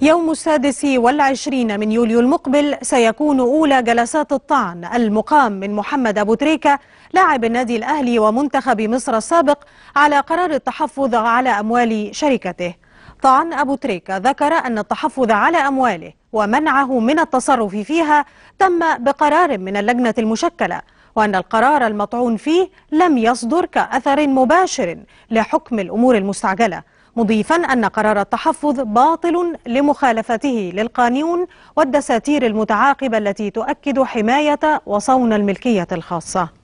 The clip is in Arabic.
يوم السادس والعشرين من يوليو المقبل سيكون أولى جلسات الطعن المقام من محمد أبو تريكة لاعب النادي الأهلي ومنتخب مصر السابق على قرار التحفظ على أموال شركته طعن أبو تريكة ذكر أن التحفظ على أمواله ومنعه من التصرف فيها تم بقرار من اللجنة المشكلة وأن القرار المطعون فيه لم يصدر كأثر مباشر لحكم الأمور المستعجلة مضيفا أن قرار التحفظ باطل لمخالفته للقانون والدساتير المتعاقبة التي تؤكد حماية وصون الملكية الخاصة